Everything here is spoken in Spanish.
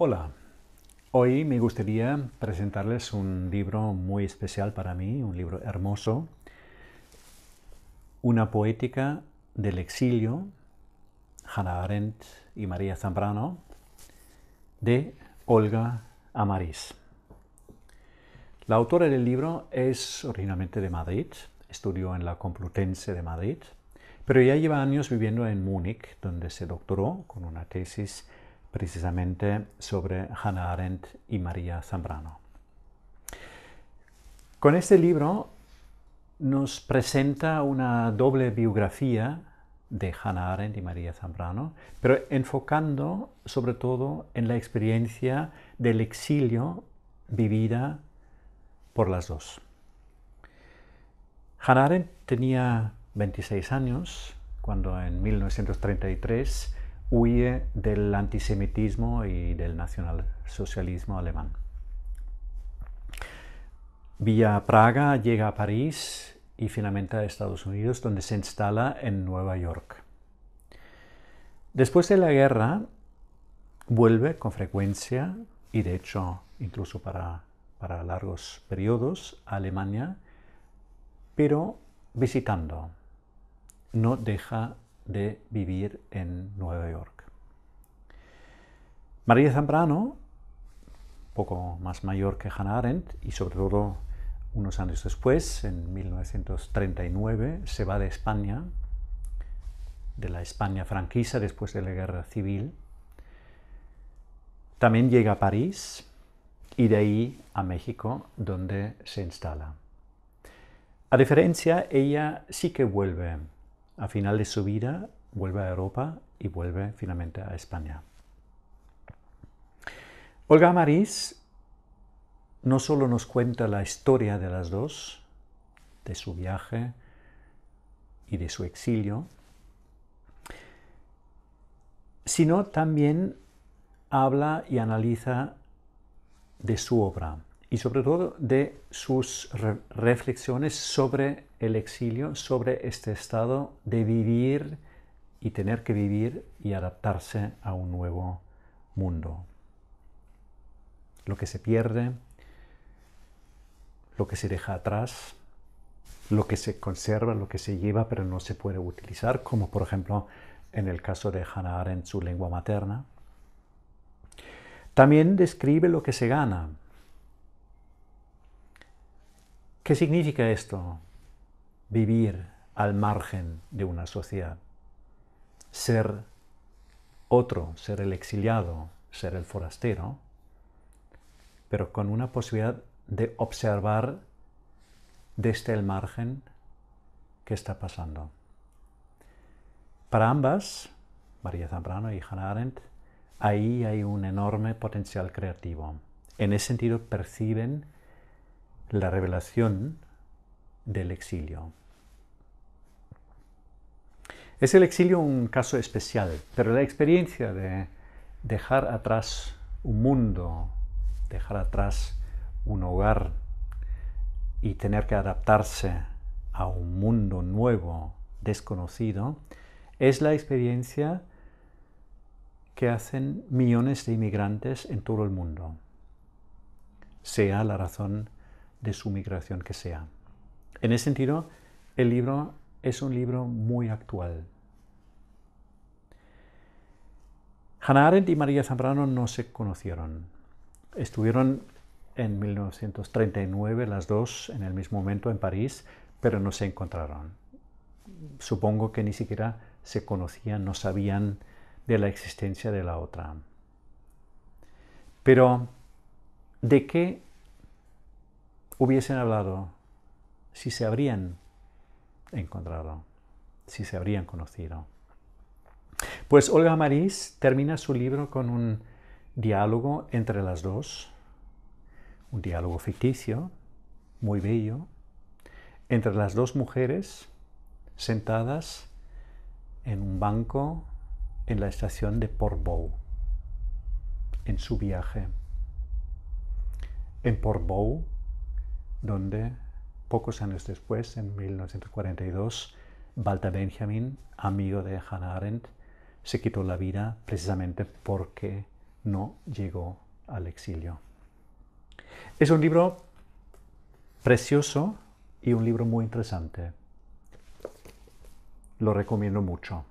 Hola, hoy me gustaría presentarles un libro muy especial para mí, un libro hermoso, Una poética del exilio, Hannah Arendt y María Zambrano, de Olga Amaris. La autora del libro es originalmente de Madrid, estudió en la Complutense de Madrid, pero ya lleva años viviendo en Múnich, donde se doctoró con una tesis precisamente sobre Hannah Arendt y María Zambrano. Con este libro nos presenta una doble biografía de Hannah Arendt y María Zambrano, pero enfocando sobre todo en la experiencia del exilio vivida por las dos. Hannah Arendt tenía 26 años cuando en 1933 huye del antisemitismo y del nacionalsocialismo alemán. Vía Praga llega a París y finalmente a Estados Unidos, donde se instala en Nueva York. Después de la guerra, vuelve con frecuencia, y de hecho incluso para, para largos periodos, a Alemania, pero visitando. No deja de vivir en Nueva York. María Zambrano, poco más mayor que Hannah Arendt, y sobre todo unos años después, en 1939, se va de España, de la España franquista después de la Guerra Civil. También llega a París y de ahí a México, donde se instala. A diferencia, ella sí que vuelve a final de su vida vuelve a Europa y vuelve finalmente a España. Olga Marís no solo nos cuenta la historia de las dos, de su viaje y de su exilio, sino también habla y analiza de su obra y sobre todo de sus reflexiones sobre el exilio, sobre este estado de vivir y tener que vivir y adaptarse a un nuevo mundo. Lo que se pierde, lo que se deja atrás, lo que se conserva, lo que se lleva pero no se puede utilizar, como por ejemplo en el caso de Hannah Arendt, su lengua materna. También describe lo que se gana, ¿Qué significa esto? Vivir al margen de una sociedad, ser otro, ser el exiliado, ser el forastero, pero con una posibilidad de observar desde el margen qué está pasando. Para ambas, María Zambrano y Hannah Arendt, ahí hay un enorme potencial creativo. En ese sentido perciben la revelación del exilio. Es el exilio un caso especial, pero la experiencia de dejar atrás un mundo, dejar atrás un hogar y tener que adaptarse a un mundo nuevo, desconocido, es la experiencia que hacen millones de inmigrantes en todo el mundo, sea la razón de su migración que sea. En ese sentido, el libro es un libro muy actual. Hannah Arendt y María Zambrano no se conocieron. Estuvieron en 1939 las dos en el mismo momento en París, pero no se encontraron. Supongo que ni siquiera se conocían, no sabían de la existencia de la otra. Pero, ¿de qué hubiesen hablado, si se habrían encontrado, si se habrían conocido. Pues Olga Maris termina su libro con un diálogo entre las dos, un diálogo ficticio, muy bello, entre las dos mujeres sentadas en un banco en la estación de Portbou, en su viaje. En Portbou donde pocos años después, en 1942, Walter Benjamin, amigo de Hannah Arendt, se quitó la vida precisamente porque no llegó al exilio. Es un libro precioso y un libro muy interesante. Lo recomiendo mucho.